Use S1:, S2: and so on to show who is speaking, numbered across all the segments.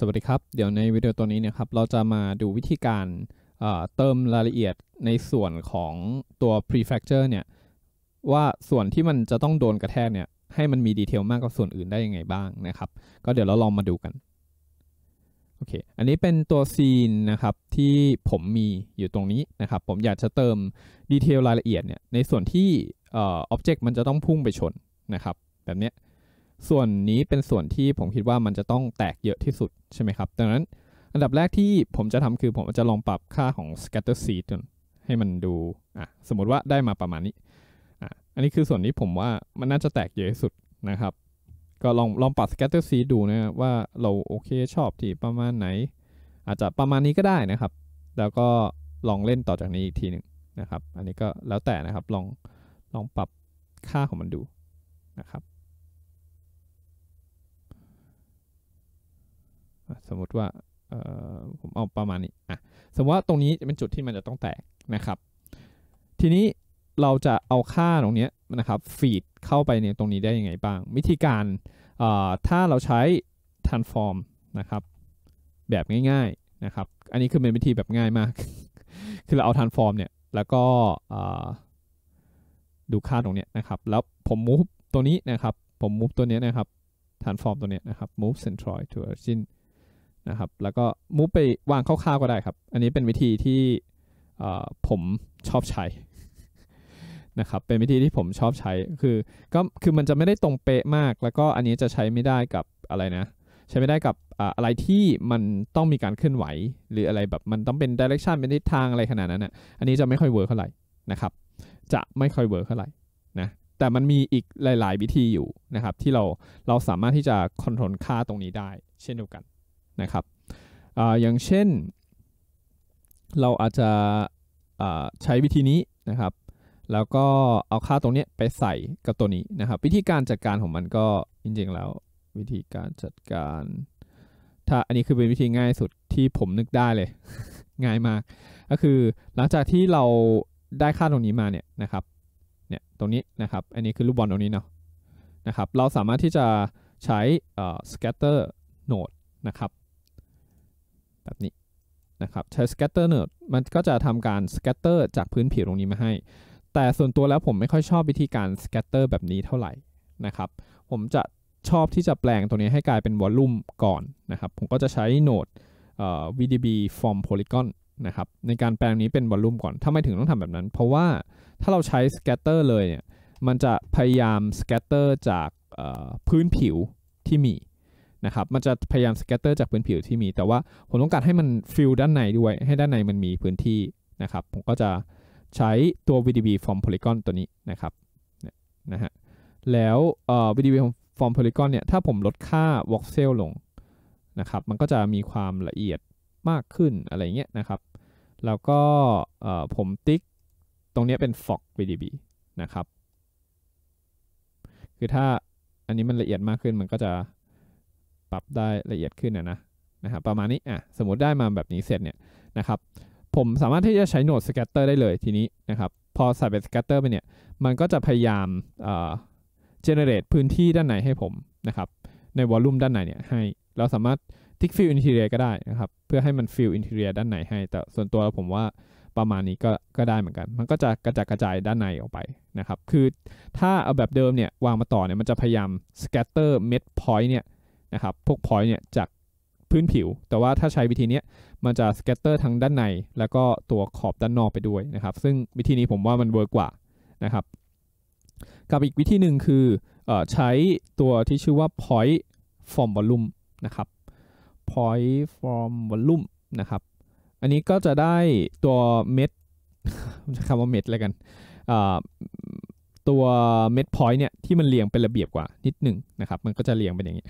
S1: สวัสดีครับ เดี๋ยวในวิดีโอตัวนี้นะครับ เราจะมาดูวิธีการเติมรายละเอียดในส่วนของตัว prefecture เนี่ยว่าส่วนที่มันจะต้องโดนกระแทกเนี่ยให้มันมีดีเทลมากกว่าส่วนอื่นได้ยังไงบ้างนะครับ ก็เดี๋ยวเราลองมาดูกันโอเค อันนี้เป็นตัวซีนนะครับที่ผมมีอยู่ตรงนี้นะครับผมอยากจะเติมดีเทลรายละเอียดเนี่ยในส่วนที่อ็อบเจกต์มันจะต้องพุ่งไปชนนะครับ แบบเนี้ยส่วนนี้เป็นส่วนที่ผมคิดว่ามันจะต้องแตกเยอะที่สุดใช่ไหมครับดังนั้นอันดับแรกที่ผมจะทำคือผมจะลองปรับค่าของ scatter seed ก่อนให้มันดูอ่ะสมมติว่าได้มาประมาณนี้อ่ะอันนี้คือส่วนที่ผมว่ามันน่าจะแตกเยอะที่สุดนะครับ ก็ลองลองปรับ scatter seed ดูนะว่าเราโอเคชอบที่ประมาณไหน อาจจะประมาณนี้ก็ได้นะครับ แล้วก็ลองเล่นต่อจากนี้อีกทีหนึ่งนะครับ อันนี้ก็แล้วแต่นะครับ ลองลองปรับค่าของมันดูนะครับสมมติว่าผมเอาประมาณนี้อ่ะสมมติว่าตรงนี้จะเป็นจุดที่มันจะต้องแตกนะครับ ทีนี้เราจะเอาค่าตรงนี้นะครับฟีดเข้าไปในตรงนี้ได้ยังไงบ้างวิธีการถ้าเราใช้ transform นะครับ แบบง่าย ๆ นะครับ อันนี้คือเป็นวิธีแบบง่ายมาก คือเราเอา transform เนี่ย แล้วก็ดูค่าตรงนี้นะครับ แล้วผม move ตัวนี้นะครับ ผม move ตัวนี้นะครับ transform ตัวนี้นะครับ move centroid to origin นะครับ แล้วก็มูฟไปวางคร่าวๆก็ได้ครับ อันนี้เป็นวิธีที่ผมชอบใช้นะครับ เป็นวิธีที่ผมชอบใช้ คือ ก็คือมันจะไม่ได้ตรงเป๊ะมาก แล้วก็อันนี้จะใช้ไม่ได้กับอะไรนะ ใช้ไม่ได้กับอะไรที่มันต้องมีการเคลื่อนไหว หรืออะไรแบบมันต้องเป็นดิเรกชันเป็นทิศทางอะไรขนาดนั้นอ่ะ อันนี้จะไม่ค่อยเวิร์กเท่าไหร่นะครับ จะไม่ค่อยเวิร์กเท่าไหร่นะ แต่มันมีอีกหลาย ๆ วิธีอยู่นะครับที่เราเราสามารถที่จะคอนโทรลค่าตรงนี้ได้เช่นเดียวกันนะครับออย่างเช่น เราอาจจะใช้วิธีนี้นะครับ แล้วก็เอาค่าตรงนี้ไปใส่กับตัวนี้นะครับ วิธีการจัดการของมันก็จริงๆแล้ววิธีการจัดการ ถ้าอันนี้คือเป็นวิธีง่ายสุดที่ผมนึกได้เลย ง่ายมาก ก็คือหลังจากที่เราได้ค่าตรงนี้มาเนี่ยนะครับ เนี่ยตรงนี้นะครับ อันนี้คือลูกบอลตรงนี้เนาะ นะครับ เราสามารถที่จะใช้ scatter node นะครับแบบนี้นะครับใช้ scatter node มันก็จะทำการ scatter จากพื้นผิวตรงนี้มาให้ แต่ส่วนตัวแล้วผมไม่ค่อยชอบวิธีการ scatter แบบนี้เท่าไหร่นะครับ ผมจะชอบที่จะแปลงตัวนี้ให้กลายเป็นวอลลุ่มก่อนนะครับ ผมก็จะใช้โนด vdb f r m polygon นะครับในการแปลงนี้เป็นวอลลุ่มก่อนถ้าไม่ถึงต้องทำแบบนั้น เพราะว่าถ้าเราใช้ scatter เลยเนี่ยมันจะพยายาม scatter จากพื้นผิวที่มีนะครับ มันจะพยายามสแกตเตอร์จากพื้นผิวที่มี แต่ว่าผมต้องการให้มันฟิลด้านในด้วย ให้ด้านในมันมีพื้นที่นะครับ ผมก็จะใช้ตัว VDB from polygon ตัวนี้นะครับนะฮะ แล้ว VDB from polygon เนี่ย ถ้าผมลดค่า voxel ลงนะครับ มันก็จะมีความละเอียดมากขึ้นอะไรเงี้ยนะครับ แล้วก็ผมติ๊กตรงนี้เป็น fog VDB นะครับ คือถ้าอันนี้มันละเอียดมากขึ้นมันก็จะปรับได้ละเอียดขึ้นนะนะนะครับประมาณนี้อ่ะสมมติได้มาแบบนี้เสร็จเนี่ยนะครับผมสามารถที่จะใช้โหนดสแกตเตอร์ได้เลยทีนี้นะครับพอใส่เป็นสแกตเตอร์ไปเนี่ยมันก็จะพยายามเอ่อเจเนเรตพื้นที่ด้านไหนให้ผมนะครับในวอลลุ่มด้านไหนเนี่ยให้เราสามารถทิกฟิลอินเทเรียก็ได้นะครับเพื่อให้มันฟิลอินเทเรียด้านไหนให้แต่ส่วนตัวผมว่าประมาณนี้ก็ก็ได้เหมือนกัน มันก็จะกระจัดกระจายด้านในออกไปนะครับคือถ้าเอาแบบเดิมเนี่ยวางมาต่อเนี่ยมันจะพยายามสแกตเตอร์เม็ดพอยต์เนี่ยนะครับพวก point เนี่ยจากพื้นผิว แต่ว่าถ้าใช้วิธีนี้มันจะ scatter ทั้งด้านใน แล้วก็ตัวขอบด้านนอกไปด้วยนะครับ ซึ่งวิธีนี้ผมว่ามันเวิร์กกว่านะครับ กับอีกวิธีหนึ่งคืออใช้ตัวที่ชื่อว่า point f o r m volume นะครับ point f o r m volume นะครับ อันนี้ก็จะได้ตัวเม็ด คำว่าเม็ดอลไรกัน ตัวเม็ดพอยต์เนี่ยที่มันเรียงเป็นระเบียบกว่านิดหนึ่งนะครับ มันก็จะเรียงเป็นอย่างนี้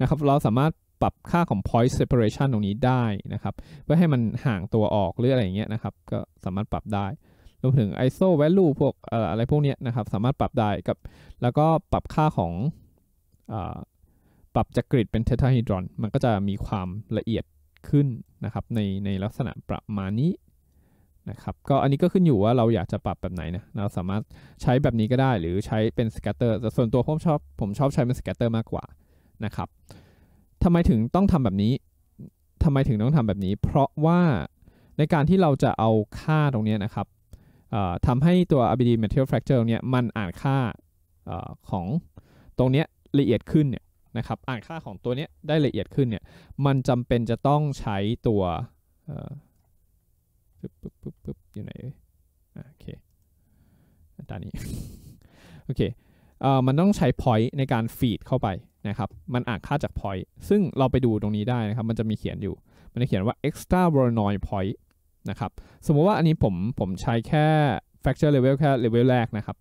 S1: นะครับ เราสามารถปรับค่าของ point separation ตรงนี้ได้นะครับ เพื่อให้มันห่างตัวออกหรืออะไรเงี้ยนะครับ ก็สามารถปรับได้รวมถึง ISO value พวกอะไรพวกนี้นะครับ สามารถปรับได้ กับแล้วก็ปรับค่าของอปรับจากกริดเป็นเทตราไฮดรอนมันก็จะมีความละเอียดขึ้นนะครับ ในในลักษณะประมาณนี้นะครับ ก็อันนี้ก็ขึ้นอยู่ว่าเราอยากจะปรับแบบไหนนะ เราสามารถใช้แบบนี้ก็ได้ หรือใช้เป็นสแกตเตอร์แต่ส่วนตัวผมชอบผมชอบใช้เป็นสแกตเตอร์มากกว่านะครับทำไมถึงต้องทำแบบนี้ ทำไมถึงต้องทำแบบนี้ เพราะว่าในการที่เราจะเอาค่าตรงนี้นะครับทำให้ตัว RBD material fracture ตรงนี้ มันอ่านค่าอของตรงนี้ละเอียดขึ้นเนี่ยนะครับ อ่านค่าของตัวนี้ได้ละเอียดขึ้นเนี่ย มันจำเป็นจะต้องใช้ตัวปึ๊บปึ๊บปึ๊บปึ๊บอยู่ไหน โอเคตานี้โอเค มันต้องใช้ point ในการ feed เข้าไปะครับมันอ่านค่าจาก point ซึ่งเราไปดูตรงนี้ได้นะครับ มันจะมีเขียนอยู่ มันจะเขียนว่า extra Voronoi point นะครับ สมมุติว่าอันนี้ผมผมใช้แค่ fracture level แค่ level แรกนะครับ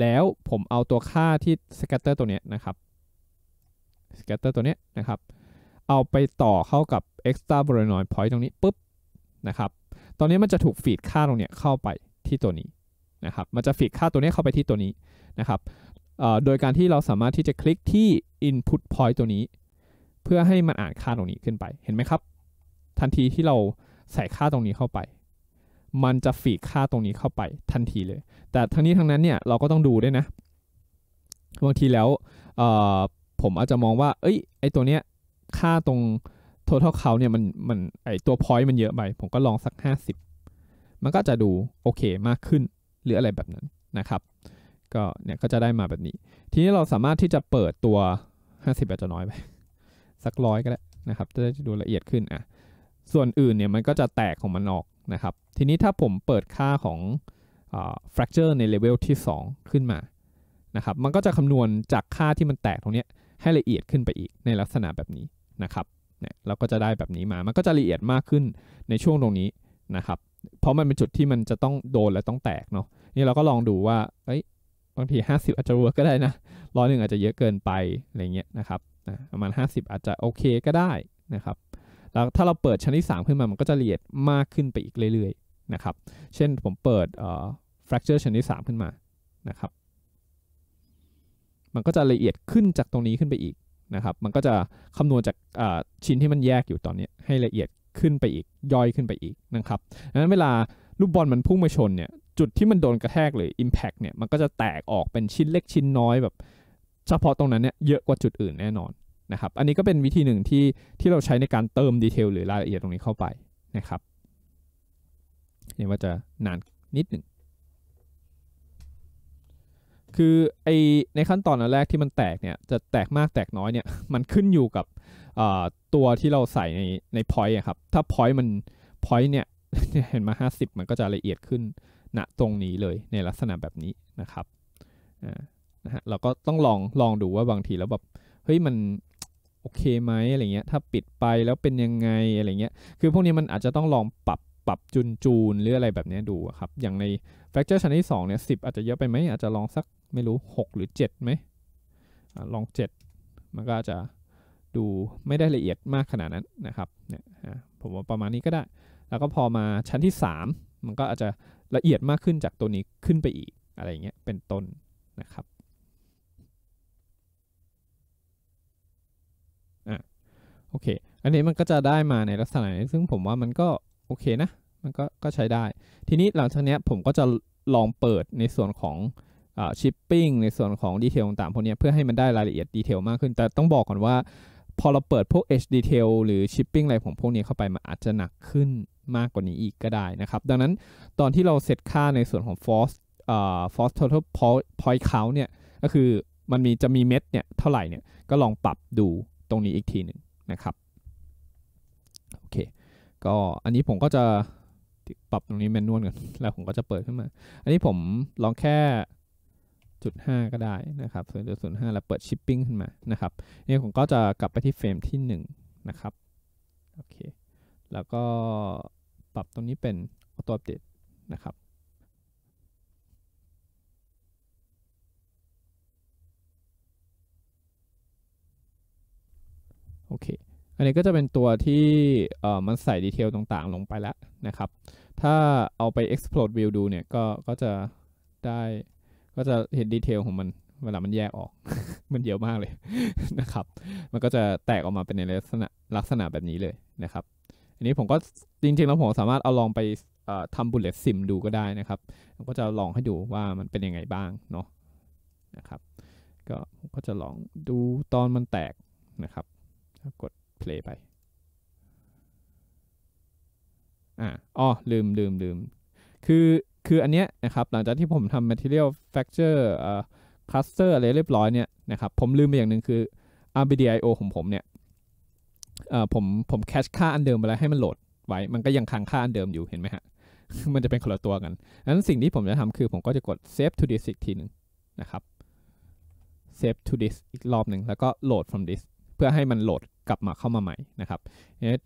S1: แล้วผมเอาตัวค่าที่ scatter ตัวนี้นะครับ scatter ตัวนี้นะครับ เอาไปต่อเข้ากับ extra Voronoi point ตรงนี้ปุ๊บนะครับ ตอนนี้มันจะถูกฟีดค่าตรงนี้เข้าไปที่ตัวนี้นะครับ มันจะฟีดค่าตัวนี้เข้าไปที่ตัวนี้นะครับโดยการที่เราสามารถที่จะคลิกที่ input point ตัวนี้ เพื่อให้มันอ่านค่าตรงนี้ขึ้นไปเห็นไหมครับ ทันทีที่เราใส่ค่าตรงนี้เข้าไป มันจะฟีดค่าตรงนี้เข้าไป ทันทีเลย แต่ทั้งนี้ทั้งนั้นเนี่ยเราก็ต้องดูด้วยนะบางทีแล้ว ผมอาจจะมองว่าเอ้ย ไอตัวเนี้ยค่าตรง total c o u n เนี่ยมันมันไอตัว point มันเยอะไป ผมก็ลองสัก 50 มันก็จะดูโอเคมากขึ้น หรืออะไรแบบนั้นนะครับ ก็เนี่ยก็จะได้มาแบบนี้ ทีนี้เราสามารถที่จะเปิดตัวห้าสิบอาจจะน้อยไป สักร้อยก็ได้นะครับจะได้ดูละเอียดขึ้นอ่ะส่วนอื่นเนี่ยมันก็จะแตกของมันออกนะครับ ทีนี้ถ้าผมเปิดค่าของ fracture ในเลเวลที่ 2 ขึ้นมานะครับ มันก็จะคำนวณจากค่าที่มันแตกตรงนี้ให้ละเอียดขึ้นไปอีกในลักษณะแบบนี้นะครับเนี่ยเราก็จะได้แบบนี้มามันก็จะละเอียดมากขึ้นในช่วงตรงนี้นะครับ เพราะมันเป็นจุดที่มันจะต้องโดนและต้องแตก เนาะนี่เราก็ลองดูว่าเอ้ยบางที50อาจจะเวิร์กก็ได้นะร้อยหนึ่งอาจจะเยอะเกินไปอะไรเงี้ยนะครับประมาณ 50 อาจจะโอเคก็ได้นะครับ แล้วถ้าเราเปิดชั้นที่3ขึ้นมา มันก็จะละเอียดมากขึ้นไปอีกเรื่อยๆนะครับ เช่นผมเปิด fracture ชั้นที่3ขึ้นมา นะครับ มันก็จะละเอียดขึ้นจากตรงนี้ขึ้นไปอีกนะครับ มันก็จะคำนวณจากชิ้นที่มันแยกอยู่ตอนนี้ให้ละเอียดขึ้นไปอีกย่อยขึ้นไปอีกนะครับดังนั้นเวลาลูกบอลมันพุ่งมาชนเนี่ย จุดที่มันโดนกระแทกหรือ Impact เนี่ย มันก็จะแตกออกเป็นชิ้นเล็กชิ้นน้อยแบบเฉพาะตรงนั้นเนี่ยเยอะกว่าจุดอื่นแน่นอนนะครับ อันนี้ก็เป็นวิธีหนึ่งที่ที่เราใช้ในการเติมดีเทลหรือรายละเอียดตรงนี้เข้าไปนะครับเห็นว่าจะนานนิดหนึ่ง คือไอในขั้นตอนอนแรกที่มันแตกเนี่ยจะแตกมากแตกน้อยเนี่ยมันขึ้นอยู่กับตัวที่เราใส่ในในพอยต์ครับ ถ้าพอยต์มันพอยต์เนี่ย เห็นมา 50 มันก็จะละเอียดขึ้นณนะตรงนี้เลยในลักษณะแบบนี้นะครับอ่านะฮะเราก็ต้องลองลองดูว่าบางทีแล้วแบบ เฮ้ย มันโอเคไหมอะไรเงี้ย ถ้าปิดไปแล้วเป็นยังไง อะไรเงี้ย คือพวกนี้มันอาจจะต้องลองปรับ ปรับจูนจูนหรืออะไรแบบนี้ดูครับ อย่างในแฟกเจอร์ชั้นที่2เนี่ยสิอาจจะเยอะไปไหม อาจจะลองสัก ไม่รู้ 6 หรือ7ไหมอลอง 7 มันก็จะดูไม่ได้ละเอียดมากขนาดนั้นนะครับ เนี่ยผมว่าประมาณนี้ก็ได้ แล้วก็พอมาชั้นที่ 3 มันก็อาจจะละเอียดมากขึ้นจากตัวนี้ ขึ้นไปอีก อะไรเงี้ย เป็นต้นนะครับโอเค อันนี้มันก็จะได้มาในลักษณะนี้ ซึ่งผมว่ามันก็โอเคนะ มันก็ก็ใช้ได้ ทีนี้หลังจากนี้ผมก็จะลองเปิดในส่วนของชิปปิ้งในส่วนของดีเทลต่างๆพวกนี้เพื่อให้มันได้รายละเอียดดีเทลมากขึ้น แต่ต้องบอกก่อนว่าพอเราเปิดพวกเ d ช e ีเ t a i l หรือชิปปิ้งอะไรของพวกนี้เข้าไปมันอาจจะหนักขึ้นมากกว่านี้อีกก็ได้นะครับ ดังนั้นตอนที่เราเซตค่าในส่วนของ force force total point count เนี่ย ก็คือมันมีจะมีเม็ดเนี่ยเท่าไหร่เนี่ย ก็ลองปรับดูตรงนี้อีกทีหนึ่งนะครับโอเค ก็อันนี้ผมก็จะปรับตรงนี้แมนนวลก่อนแล้วผมก็จะเปิดขึ้นมา อันนี้ผมลองแค่จุดห้าก็ได้นะครับเูนจุดศูนย์ห้าแล้วเปิดชิปปิ้งขึ้นมานะครับนี่ผมก็จะกลับไปที่เฟรมที่หนึ่งนะครับโอเค แล้วก็ปรับตรงนี้เป็นออโต้อัปเดตนะครับอเคอันนี้ก็จะเป็นตัวที่เอ่อมันใส่ดีเทลต่างๆลงไปแล้วนะครับ ถ้าเอาไป explode view ดูเนี่ย ก็ก็จะได้ก็จะเห็นดีเทลของมันเวลามันแยกออกมันเยอะมากเลยนะครับ มันก็จะแตกออกมาเป็นในลักษณะลักษณะแบบนี้เลยนะครับ อันนี้ผมก็จริง ๆ แล้วผมสามารถเอาลองไปทำบุลเลตซิมดูก็ได้นะครับ ก็จะลองให้ดูว่ามันเป็นยังไงบ้างเนาะนะครับ ก็ก็จะลองดูตอนมันแตกนะครับกวกด play ไป อ่าอ๋อลืมลืมลืม คือ คือ อันเนี้ยนะครับ หลังจากที่ผมทำ material f a c t u r e อ่ cluster อะไรเรียบร้อยเนี่ยนะครับผมลืมไปอย่างหนึ่งคือ RBDIO ของผมเนี่ยเอ่อผมผมแคชค่าอันเดิมไปแล้วให้มันโหลดไว้ มันก็ยังค้างค่าอันเดิมอยู่ เห็นไหมฮะ มันจะเป็นคนละตัวกันงนั้นสิ่งที่ผมจะทำคือผมก็จะกด save to disk อีกทีหนึ่งนะครับ save to disk อีกรอบหนึ่งแล้วก็ load from disk เพื่อให้มันโหลดกลับมาเข้ามาใหม่นะครับ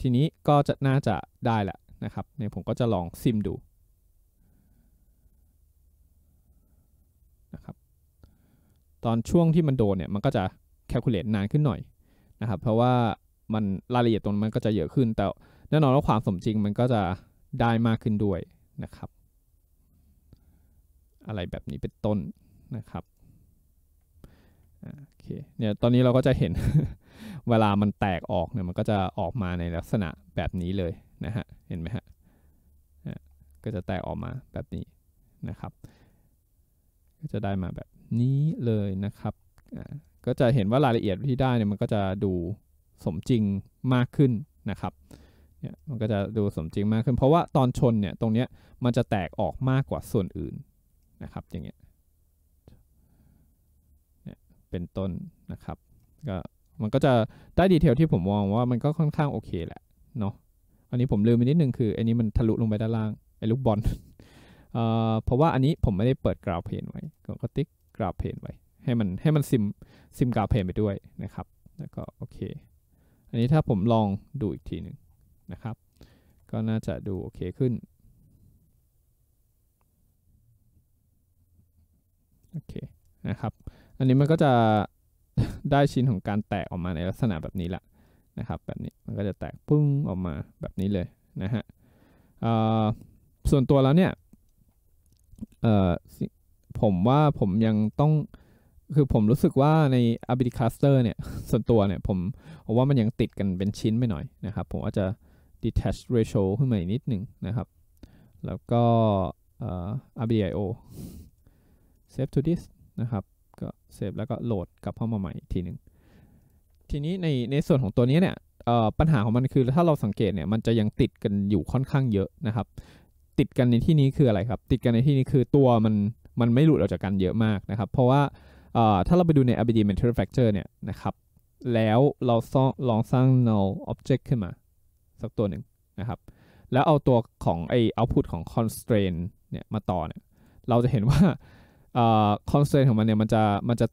S1: ทีนี้ก็จะน่าจะได้แหละนะครับเนี่ยผมก็จะลองซิม ดูนะครับ ตอนช่วงที่มันโดนเนี่ย มันก็จะแคลคูลเลตนานขึ้นหน่อยนะครับ เพราะว่ามันรายละเอียดตรงนมันก็จะเยอะขึ้น แต่แน่นอนว่าความสมจริงมันก็จะได้มากขึ้นด้วยนะครับ อะไรแบบนี้เป็นต้นนะครับโอเคเนี่ยตอนนี้เราก็จะเห็นเวลามันแตกออกเนี่ยมันก็จะออกมาในลักษณะแบบนี้เลยนะฮะ เห็นไหมฮะ ก็จะแตกออกมาแบบนี้นะครับ ก็จะได้มาแบบนี้เลยนะครับ ก็จะเห็นว่ารายละเอียดที่ได้เนี่ยมันก็จะดูสมจริงมากขึ้นนะครับ เนี่ยมันก็จะดูสมจริงมากขึ้นเพราะว่าตอนชนเนี่ยตรงเนี้ยมันจะแตกออกมากกว่าส่วนอื่นนะครับอย่างเงี้ยเป็นต้นนะครับก็มันก็จะได้ดีเทลที่ผมมองว่ามันก็ค่อนข้างโอเคแหละเนาะ อันนี้ผมลืมไปนิดนึงคืออันนี้มันทะลุลงไปด้านล่าง ไอ้ลูกบอลเอ่อเพราะว่าอันนี้ผมไม่ได้เปิดกราวเพนไว้ก็ติ๊กกราวเพนไว้ ให้มันให้มันซิมซิมกราวเพนไปด้วยนะครับ แล้วก็โอเค อันนี้ถ้าผมลองดูอีกทีหนึ่งนะครับ ก็น่าจะดูโอเคขึ้น โอเคนะครับ อันนี้มันก็จะได้ชิ้นของการแตกออกมาในลักษณะแบบนี้แหละนะครับ แบบนี้มันก็จะแตกปึ้งออกมาแบบนี้เลยนะฮะส่วนตัวแล้วเนี่ยผมว่าผมยังต้องคือผมรู้สึกว่าใน a b i t y Cluster เนี่ยส่วนตัวเนี่ยผมผมว่ามันยังติดกันเป็นชิ้นไปหน่อยนะครับ ผมอาจจะ detach ratio ขึ้นมาอีกนิดหนึ่งนะครับ แล้วก็ RBIO save to disk นะครับก็เซฟแล้วก็โหลดกลับเข้ามาใหม่ทีหนึ่งทีนี้ในในส่วนของตัวนี้เนี่ยปัญหาของมันคือถ้าเราสังเกตเนี่ยมันจะยังติดกันอยู่ค่อนข้างเยอะนะครับ ติดกันในที่นี้คืออะไรครับ ติดกันในที่นี้คือตัวมันมันไม่หลุดออกจากกันเยอะมากนะครับ เพราะว่าถ้าเราไปดูใน ABD Material Factor เนี่ยนะครับ แล้วเราลองสร้าง null object ขึ้นมา สักตัวหนึ่งนะครับ แล้วเอาตัวของไอ output ของ constraint เนี่ยมาต่อเนี่ยเราจะเห็นว่าคอนสแตนต์ของมันเนี่ยมันจะมันจะ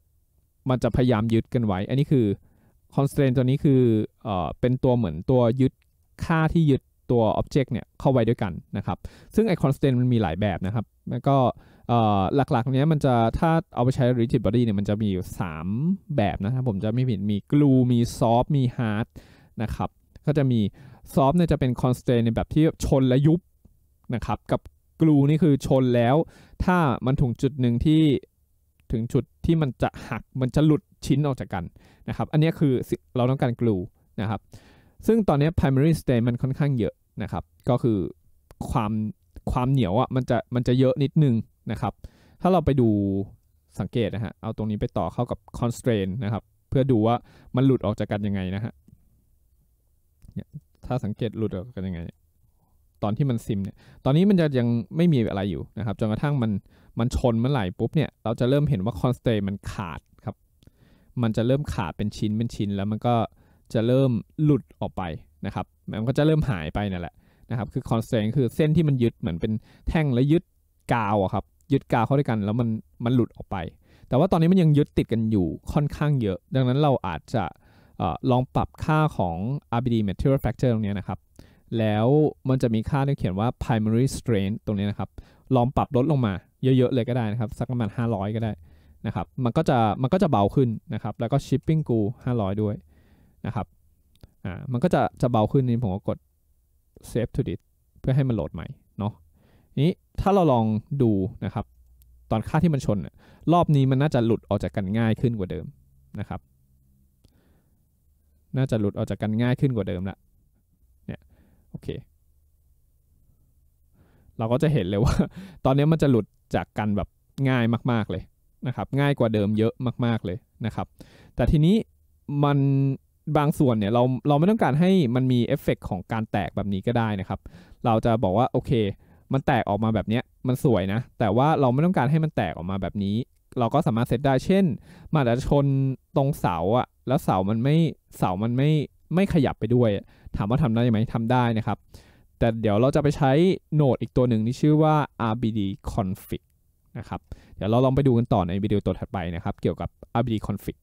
S1: มันจะพยายามยึดกันไว้ อันนี้คือคอนสแตนต์ตัวนี้คือเอเป็นตัวเหมือนตัวยึดค่าที่ยึดตัวอ็อบเจกต์เนี่ยเข้าไว้ด้วยกันนะครับซึ่งไอคอนสแตนต์มันมีหลายแบบนะครับ แล้วก็หลักๆ เนี้ยมันจะถ้าเอาไปใช้ rigid body เนี่ยมันจะมีอยู่ 3 แบบนะครับผมจะไม่ผิดมี glue มี soft มี hard นะครับ ก็จะมี soft เนี่ยจะเป็น constraint ในแบบที่ชนและยุบนะครับกับกลูนี่คือชนแล้วถ้ามันถึงจุดหนึ่งที่ถึงจุดที่มันจะหักมันจะหลุดชิ้นออกจากกันนะครับ อันนี้คือ เราต้องการกลูนะครับ ซึ่งตอนนี้ primary stain มันค่อนข้างเยอะนะครับก็คือความความเหนียวอะ่ะมันจะมันจะเยอะนิดนึงนะครับ ถ้าเราไปดูสังเกตนะฮะเอาตรงนี้ไปต่อเข้ากับ constraint นะครับเพื่อดูว่ามันหลุดออกจากกันยังไงนะฮะถ้าสังเกตหลุดออกกันยังไงตอนที่มันซิมเนี่ย ตอนนี้มันจะยังไม่มีอะไรอยู่นะครับ จนกระทั่งมันมันชนเมื่อไหร่ปุ๊บเนี่ย เราจะเริ่มเห็นว่าคอนสเตย์มันขาดครับ มันจะเริ่มขาดเป็นชิ้นเป็นชิ้น แล้วมันก็จะเริ่มหลุดออกไปนะครับมันก็จะเริ่มหายไปนั่นแหละนะครับ คือคอนสเตย์คือเส้นที่มันยึดเหมือนเป็นแท่งแล้วยึดกาวอะครับ ยึดกาวเข้าด้วยกัน แล้วมันมันหลุดออกไป แต่ว่าตอนนี้มันยังยึดติดกันอยู่ค่อนข้างเยอะ ดังนั้นเราอาจจะอลองปรับค่าของ RBD material factor ตรงนี้นะครับแล้วมันจะมีค่าที่เขียนว่า primary s t r a i n ตรงนี้นะครับ ลองปรับลดลงมาเยอะๆเลยก็ได้นะครับ สักประมาณ 500 ก็ได้นะครับมันก็จะมันก็จะเบาขึ้นนะครับ แล้วก็ shipping กู500 ด้วย นะครับอ่ามันก็จะจะเบาขึ้นนี่ผมก็กด save to d i s k เพื่อให้มันโหลดใหม่ เนาะนี้ถ้าเราลองดูนะครับ ตอนค่าที่มันชน รอบนี้มันน่าจะหลุดออกจากกันง่ายขึ้นกว่าเดิมนะครับ น่าจะหลุดออกจากกันง่ายขึ้นกว่าเดิมละโอเค เราก็จะเห็นเลยว่า ตอนนี้มันจะหลุดจากกันแบบง่ายมาก ๆเลยนะครับ ง่ายกว่าเดิมเยอะมาก ๆ เลยนะครับ แต่ทีนี้มันบางส่วนเนี่ยเราเราไม่ต้องการให้มันมีเอฟเฟกของการแตกแบบนี้ก็ได้นะครับ เราจะบอกว่าโอเค มันแตกออกมาแบบเนี้ยมันสวยนะ แต่ว่าเราไม่ต้องการให้มันแตกออกมาแบบนี้ เราก็สามารถเซตได้เช่นมันอาจจะชนตรงเสาอะแล้วเสามันไม่เสามันไม่ไม่ขยับไปด้วยถามว่าทำได้ไหม ทำได้นะครับ แต่เดี๋ยวเราจะไปใช้โนดอีกตัวหนึ่งที่ชื่อว่า rbd config นะครับ เดี๋ยวเราลองไปดูกันต่อในวิดีโอตัวถัดไปนะครับ เกี่ยวกับ rbd config